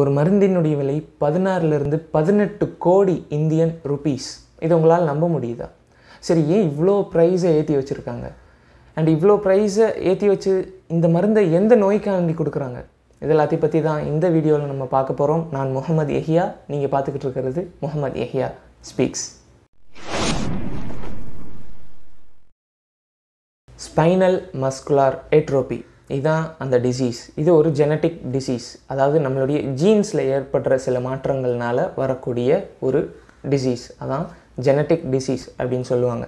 ஒரு மருந்தினுடைய விலை பதினாறுலேருந்து பதினெட்டு கோடி இந்தியன் ருபீஸ் இது உங்களால் நம்ப முடியுதா சரி ஏன் இவ்வளோ ப்ரைஸை ஏற்றி வச்சுருக்காங்க அண்ட் இவ்வளோ ப்ரைஸை ஏற்றி வச்சு இந்த மருந்தை எந்த நோய்க்காண்டி கொடுக்குறாங்க இது எல்லாத்தையும் பற்றி தான் இந்த வீடியோவில் நம்ம பார்க்க போகிறோம் நான் முகமது எஹியா நீங்கள் பார்த்துக்கிட்டு இருக்கிறது Mohammed Yahya speaks spinal muscular atrophy இதுதான் அந்த டிசீஸ் இது ஒரு ஜெனட்டிக் டிசீஸ் அதாவது நம்மளுடைய ஜீன்ஸில் ஏற்படுற சில மாற்றங்கள்னால் வரக்கூடிய ஒரு டிசீஸ் அதான் ஜெனட்டிக் டிசீஸ் அப்படின்னு சொல்லுவாங்க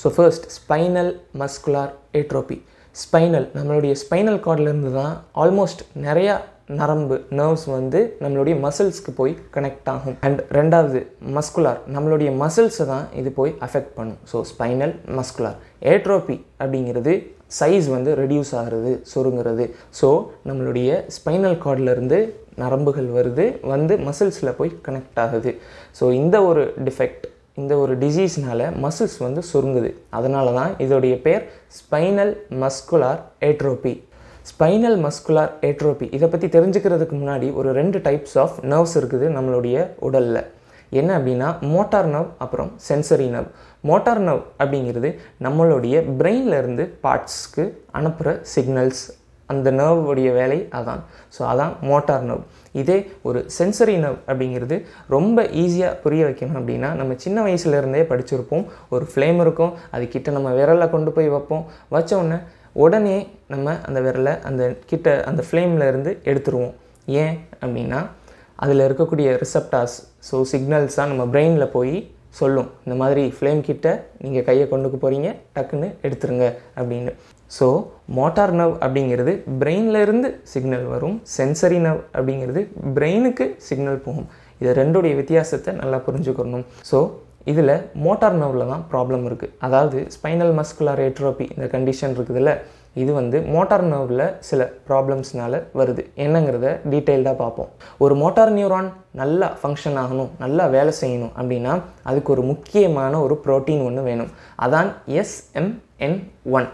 so first spinal muscular atrophy spinal நம்மளுடைய ஸ்பைனல் கார்ட்லேருந்து தான் ஆல்மோஸ்ட் நிறையா நரம்பு நர்வ்ஸ் வந்து நம்மளுடைய மசில்ஸ்க்கு போய் கனெக்ட் ஆகும் அண்ட் ரெண்டாவது மஸ்குலார் நம்மளுடைய மசில்ஸை தான் இது போய் அஃபெக்ட் பண்ணும் ஸோ ஸ்பைனல் மஸ்குலார் ஏட்ரோபி அப்படிங்கிறது சைஸ் வந்து ரெடியூஸ் ஆகிறது சுருங்கிறது ஸோ நம்மளுடைய ஸ்பைனல் கார்ட்லேருந்து நரம்புகள் வருது வந்து மசில்ஸில் போய் கனெக்ட் ஆகுது ஸோ இந்த ஒரு டிஃபெக்ட் இந்த ஒரு டிசீஸ்னால் மசில்ஸ் வந்து சுருங்குது அதனால தான் இதோடைய பேர் spinal muscular atrophy spinal muscular atrophy இதை பற்றி தெரிஞ்சுக்கிறதுக்கு முன்னாடி ஒரு ரெண்டு டைப்ஸ் ஆஃப் நர்வ்ஸ் இருக்குது நம்மளுடைய உடலில் என்ன அப்படின்னா மோட்டார் நவ் அப்புறம் சென்சரி நவ் மோட்டார் நவ் அப்படிங்கிறது நம்மளுடைய பிரெயின்லேருந்து பார்ட்ஸ்க்கு அனுப்புகிற சிக்னல்ஸ் அந்த நர்வுடைய வேலை அதான் ஸோ அதான் மோட்டார் நர்வ் இதே ஒரு சென்சரி நர்வ் அப்படிங்கிறது ரொம்ப ஈஸியாக புரிய வைக்கணும் அப்படின்னா நம்ம சின்ன வயசுலேருந்தே படிச்சிருப்போம் ஒரு ஃப்ளேம் இருக்கும் அதுக்கிட்ட நம்ம விரலில் கொண்டு போய் வைப்போம் வச்சோடனே உடனே நம்ம அந்த விரலை அந்த கிட்ட அந்த ஃப்ளேமில் இருந்து எடுத்துருவோம் ஏன் அப்படின்னா அதில் இருக்கக்கூடிய ரிசப்டாஸ் ஸோ சிக்னல்ஸ் தான் நம்ம பிரெயினில் போய் சொல்லும் இந்த மாதிரி ஃப்ளேம் கிட்ட நீங்கள் கையை கொண்டுக்கு போகிறீங்க டக்குன்னு எடுத்துருங்க அப்படின்னு ஸோ மோட்டார் நவ் அப்படிங்கிறது பிரெயின்லேருந்து சிக்னல் வரும் சென்சரி நவ் அப்படிங்கிறது பிரெயினுக்கு சிக்னல் போகும் இதை ரெண்டுடைய வித்தியாசத்தை நல்லா புரிஞ்சுக்கணும் ஸோ இதில் மோட்டார் நவ்வில் தான் ப்ராப்ளம் இருக்குது அதாவது ஸ்பைனல் மஸ்குலர் ஏட்ரோபி இந்த கண்டிஷன் இருக்குதுல்ல இது வந்து மோட்டார் நர்வில் சில ப்ராப்ளம்ஸ்னால வருது என்னங்கிறத டீட்டெயில்டாக பார்ப்போம் ஒரு மோட்டார் நியூரான் நல்லா ஃபங்க்ஷன் ஆகணும் நல்லா வேலை செய்யணும் அப்படின்னா அதுக்கு ஒரு முக்கியமான ஒரு ப்ரோட்டீன் ஒன்று வேணும் அதான் எஸ்எம்என் ஒன்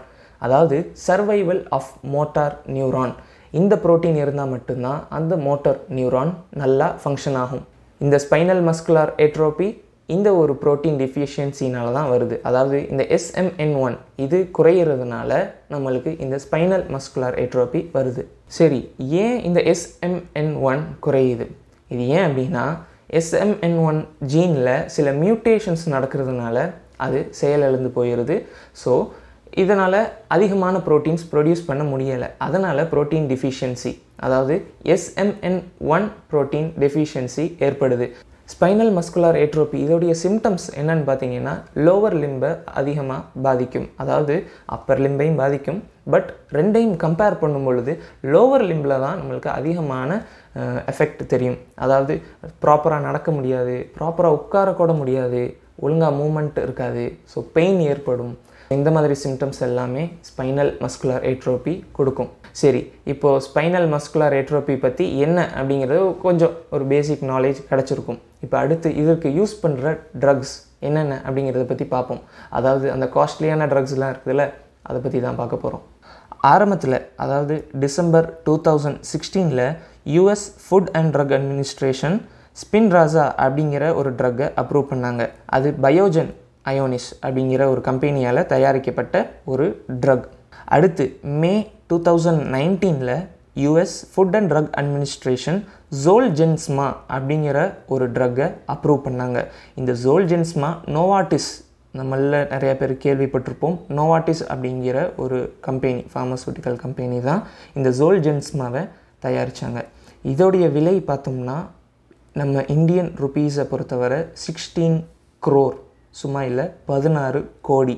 அதாவது சர்வைவல் ஆஃப் மோட்டார் நியூரான் இந்த ப்ரோட்டீன் இருந்தால் மட்டும்தான் அந்த மோட்டார் நியூரான் நல்லா ஃபங்க்ஷன் ஆகும் இந்த ஸ்பைனல் மஸ்குலார் ஏட்ரோபி இந்த ஒரு ப்ரோட்டீன் டெஃபிஷியன்சினால தான் வருது அதாவது இந்த எஸ்எம்என் ஒன் இது குறையிறதுனால நம்மளுக்கு இந்த ஸ்பைனல் மஸ்குலர் எட்ரோபி வருது சரி ஏன் இந்த எஸ்எம்என் ஒன் குறையுது இது ஏன் அப்படின்னா எஸ்எம்என் ஒன் ஜீனில் சில மியூட்டேஷன்ஸ் நடக்கிறதுனால அது செயலிழந்து போயிடுது ஸோ இதனால் அதிகமான ப்ரோட்டீன்ஸ் ப்ரொடியூஸ் பண்ண முடியலை அதனால் ப்ரோட்டீன் டெஃபிஷியன்சி அதாவது எஸ்எம்என் ஒன் ப்ரோட்டீன் டெஃபிஷியன்சி ஏற்படுது ஸ்பைனல் மஸ்குலார் ஏட்ரோபி இதோடைய சிம்டம்ஸ் என்னன்னு பார்த்தீங்கன்னா லோவர் லிம்பை அதிகமாக பாதிக்கும் அதாவது அப்பர் லிம்பையும் பாதிக்கும் பட் ரெண்டையும் கம்பேர் பண்ணும் பொழுது லோவர் லிம்பில் தான் நம்மளுக்கு அதிகமான எஃபெக்ட் தெரியும் அதாவது ப்ராப்பராக நடக்க முடியாது ப்ராப்பராக உட்காரக்கூட முடியாது ஒழுங்காக மூமெண்ட் இருக்காது ஸோ பெயின் ஏற்படும் இந்த மாதிரி சிம்டம்ஸ் எல்லாமே ஸ்பைனல் மஸ்குலர் ஏட்ரோபி கொடுக்கும் சரி இப்போது ஸ்பைனல் மஸ்குலர் ஏட்ரோபி பற்றி என்ன அப்படிங்கிறது கொஞ்சம் ஒரு பேசிக் நாலேஜ் கிடச்சிருக்கும் இப்போ அடுத்து இதற்கு யூஸ் பண்ணுற ட்ரக்ஸ் என்னென்ன அப்படிங்கிறத பற்றி பார்ப்போம் அதாவது அந்த காஸ்ட்லியான ட்ரக்ஸ்லாம் இருக்குதுல்ல அதை பற்றி தான் பார்க்க போகிறோம் ஆரம்பத்தில் அதாவது டிசம்பர் டூ தௌசண்ட் சிக்ஸ்டீனில் US food and drug administration Spinraza அப்படிங்கிற ஒரு ட்ரக்கை அப்ரூவ் பண்ணாங்க அது பயோஜன் அயோனிஸ் அப்படிங்கிற ஒரு கம்பெனியால் தயாரிக்கப்பட்ட ஒரு ட்ரக் அடுத்து மே டூ தௌசண்ட் நைன்டீனில் US food and drug administration Zolgensma அப்படிங்கிற ஒரு ட்ரக்கை அப்ரூவ் பண்ணாங்க இந்த ஜோல் ஜென்ஸ்மா நோவாட்டிஸ் நம்மளில் நிறைய பேர் கேள்விப்பட்டிருப்போம் நோவாட்டிஸ் அப்படிங்கிற ஒரு கம்பெனி ஃபார்மசூட்டிக்கல் கம்பெனி தான் இந்த ஜோல் ஜென்ஸ்மாவை தயாரித்தாங்க இதோடைய விலை பார்த்தோம்னா நம்ம இந்தியன் ருபீஸை பொறுத்தவரை சிக்ஸ்டீன் க்ரோர் சும்மா இல்லை பதினாறு கோடி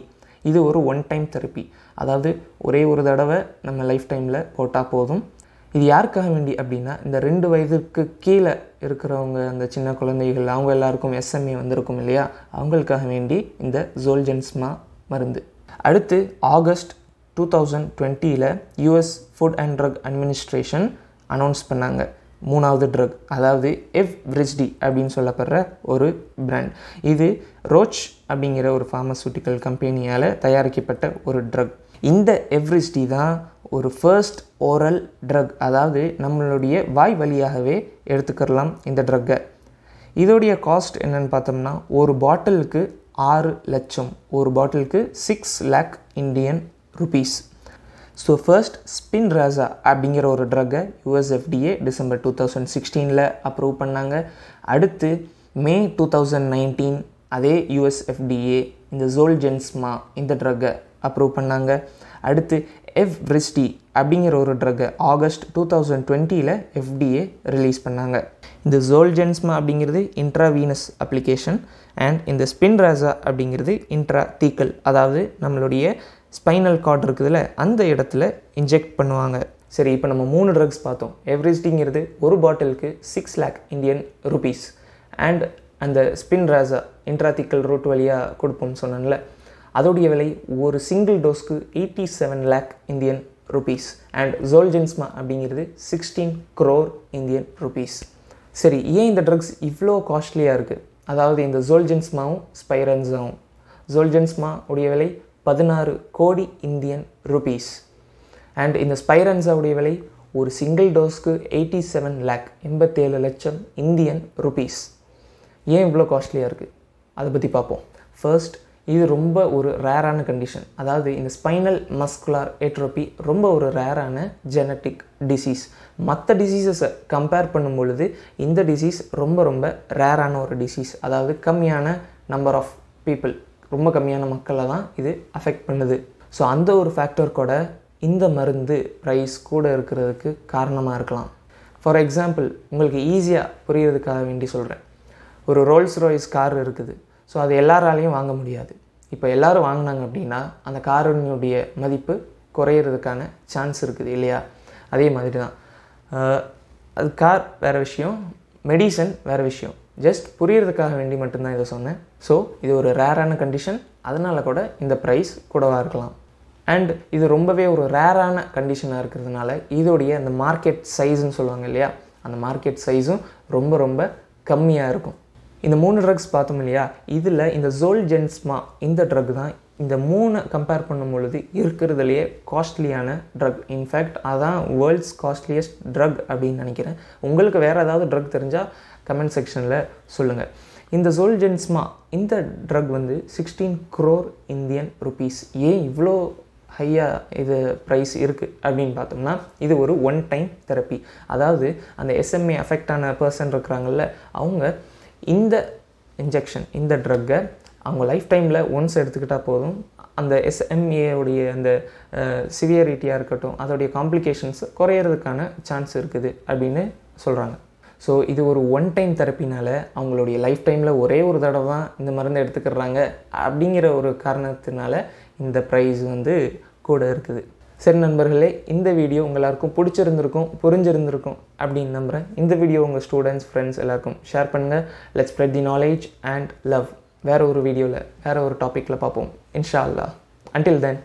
இது ஒரு ஒன் டைம் தெரப்பி அதாவது ஒரே ஒரு தடவை நம்ம லைஃப் டைமில் போட்டால் போதும் இது யாருக்காக வேண்டி அப்படின்னா இந்த ரெண்டு வயதுக்கு கீழே இருக்கிறவங்க அந்த சின்ன குழந்தைகள் அவங்க எல்லாருக்கும் எஸ்எம்ஏ வந்திருக்கும் இல்லையா அவங்களுக்காக வேண்டி இந்த ஜோல்ஜென்ஸ்மா மருந்து அடுத்து ஆகஸ்ட் டூ தௌசண்ட் டுவெண்ட்டியில் US food and drug administration announce பண்ணாங்க மூணாவது ட்ரக் அதாவது எஃப் ரிச்டி அப்படின்னு சொல்லப்படுற ஒரு பிராண்ட் இது ரோச் அப்படிங்கிற ஒரு ஃபார்மசூட்டிக்கல் கம்பெனியால் தயாரிக்கப்பட்ட ஒரு ட்ரக் இந்த எவ்ரிஸ்டி தான் ஒரு ஃபர்ஸ்ட் ஓரல் ட்ரக் அதாவது நம்மளுடைய வாய் வழியாகவே எடுத்துக்கிறலாம் இந்த ட்ரக்கை இதோடைய காஸ்ட் என்னென்னு பார்த்தோம்னா ஒரு பாட்டிலுக்கு ஆறு லட்சம் ஒரு பாட்டிலுக்கு six lakh Indian rupees so first Spinraza அப்படிங்கிற ஒரு ட்ரக்கை யூஎஸ்எஃப்டிஏ டிசம்பர் டூ தௌசண்ட் சிக்ஸ்டீனில் அப்ரூவ் பண்ணாங்க அடுத்து மே டூ தௌசண்ட் நைன்டீன் அதே யூஎஸ்எஃப்டிஏ இந்த ஜோல் ஜென்ஸ்மா இந்த ட்ரக்கை அப்ரூவ் பண்ணாங்க அடுத்து எஃப் ரிஸ்டி அப்படிங்கிற ஒரு ட்ரக்கை ஆகஸ்ட் டூ தௌசண்ட் டுவெண்ட்டியில் எஃப்டிஏ ரிலீஸ் பண்ணாங்க இந்த ஜோல்ஜென்ஸ்மா அப்படிங்கிறது இன்ட்ராவீனஸ் அப்ளிகேஷன் அண்ட் இந்த ஸ்பின் ராசா அப்படிங்கிறது இன்ட்ரா தீக்கல் அதாவது நம்மளுடைய ஸ்பைனல் கார்டு இருக்குதுல்ல அந்த இடத்துல இன்ஜெக்ட் பண்ணுவாங்க சரி இப்போ நம்ம மூணு ட்ரக்ஸ் பார்த்தோம் எவ்ரிஸ்டிங்கிறது ஒரு பாட்டிலுக்கு six lakh Indian rupees and அந்த ஸ்பின் ராசா இன்ட்ராத்திக்கல் ரூட் வழியாக கொடுப்போம்னு சொன்னேன்ல அதோடைய விலை ஒரு சிங்கிள் டோஸ்க்கு eighty seven lakh Indian rupees and Zolgensma அப்படிங்கிறது சிக்ஸ்டீன் க்ரோர் இந்தியன் ருபீஸ் சரி ஏன் இந்த ட்ரக்ஸ் இவ்வளோ காஸ்ட்லியாக இருக்குது அதாவது இந்த ஜோல்ஜென்ஸ்மாவும் ஸ்பைரன்ஸாவும் ஜோல்ஜென்ஸ்மா உடைய விலை பதினாறு கோடி இந்தியன் ருபீஸ் அண்ட் இந்த ஸ்பைரன்சாவுடைய விலை ஒரு சிங்கிள் டோஸ்க்கு எயிட்டி செவன் லேக் எண்பத்தேழு லட்சம் இந்தியன் ருபீஸ் ஏன் இவ்வளோ காஸ்ட்லியாக இருக்குது அதை பற்றி பார்ப்போம் ஃபர்ஸ்ட் இது ரொம்ப ஒரு ரேரான கண்டிஷன் அதாவது இந்த ஸ்பைனல் மஸ்குலார் ஏட்ரோபி ரொம்ப ஒரு ரேரான ஜெனட்டிக் டிசீஸ் மற்ற டிசீசஸை கம்பேர் பண்ணும் பொழுது இந்த டிசீஸ் ரொம்ப ரொம்ப ரேரான ஒரு டிசீஸ் அதாவது கம்மியான நம்பர் ஆஃப் பீப்புள் ரொம்ப கம்மியான மக்களை தான் இது அஃபெக்ட் பண்ணுது ஸோ அந்த ஒரு ஃபேக்டர் கூட இந்த மருந்து ப்ரைஸ் கூட இருக்கிறதுக்கு காரணமாக இருக்கலாம் ஃபார் எக்ஸாம்பிள் உங்களுக்கு ஈஸியாக புரியறதுக்காக வேண்டி சொல்கிறேன் ஒரு ரோல்ஸ் ரோய்ஸ் கார் இருக்குது ஸோ அது எல்லாராலையும் வாங்க முடியாது இப்போ எல்லோரும் வாங்கினாங்க அப்படின்னா அந்த காரினுடைய மதிப்பு குறையிறதுக்கான சான்ஸ் இருக்குது இல்லையா அதே மாதிரி தான் அது கார் வேறு விஷயம் மெடிசன் வேறு விஷயம் ஜஸ்ட் புரியறதுக்காக வேண்டி மட்டும்தான் இதை சொன்னேன் ஸோ இது ஒரு ரேரான கண்டிஷன் அதனால் கூட இந்த ப்ரைஸ் கூடவாக இருக்கலாம் அண்ட் இது ரொம்பவே ஒரு ரேரான கண்டிஷனாக இருக்கிறதுனால இதோடைய அந்த மார்க்கெட் சைஸ்ன்னு சொல்லுவாங்க இல்லையா அந்த மார்க்கெட் சைஸும் ரொம்ப ரொம்ப கம்மியாக இருக்கும் இந்த மூணு ட்ரக்ஸ் பார்த்தோம் இல்லையா இதில் இந்த ஜோல் ஜென்ஸ்மா இந்த ட்ரக் தான் இந்த மூணு கம்பேர் பண்ணும் பொழுது இருக்கிறதுலையே காஸ்ட்லியான ட்ரக் இன்ஃபேக்ட் அதான் வேர்ல்ட்ஸ் காஸ்ட்லியஸ்ட் ட்ரக் அப்படின்னு நினைக்கிறேன் உங்களுக்கு வேறு ஏதாவது ட்ரக் தெரிஞ்சால் கமெண்ட் செக்ஷனில் சொல்லுங்கள் இந்த ஜோல்ஜென்ஸ்மா இந்த ட்ரக் வந்து சிக்ஸ்டீன் க்ரோர் இந்தியன் ருபீஸ் ஏன் இவ்வளோ ஹையாக இது ப்ரைஸ் இருக்குது அப்படின்னு பார்த்தோம்னா இது ஒரு ஒன் டைம் தெரப்பி அதாவது அந்த எஸ்எம்ஏ அஃபெக்ட் ஆன பர்சன் இருக்கிறாங்கல்ல அவங்க இந்த இன்ஜெக்ஷன் இந்த ட்ரக்கை அவங்க லைஃப் டைமில் ஒன்ஸ் எடுத்துக்கிட்டால் போதும் அந்த எஸ்எம்ஏவுடைய அந்த சிவியரிட்டியாக இருக்கட்டும் அதோடைய காம்ப்ளிகேஷன்ஸ் குறையிறதுக்கான சான்ஸ் இருக்குது அப்படின்னு சொல்கிறாங்க ஸோ இது ஒரு ஒன் டைம் தெரப்பினால் அவங்களுடைய லைஃப் டைமில் ஒரே ஒரு தடவை தான் இந்த மருந்து எடுத்துக்கிறாங்க அப்படிங்கிற ஒரு காரணத்தினால இந்த ப்ரைஸ் வந்து கூட இருக்குது சரி நண்பர்களே இந்த வீடியோ உங்கள் பிடிச்சிருந்திருக்கும் புரிஞ்சிருந்திருக்கும் அப்படின்னு நம்புகிறேன் இந்த வீடியோ உங்கள் ஸ்டூடெண்ட்ஸ் ஃப்ரெண்ட்ஸ் எல்லாருக்கும் ஷேர் பண்ணுங்கள் let spread the knowledge and love வேறு ஒரு வீடியோவில் வேறு ஒரு டாப்பிக்கில் பார்ப்போம் இன்ஷா அல்லா அன்டில் தென்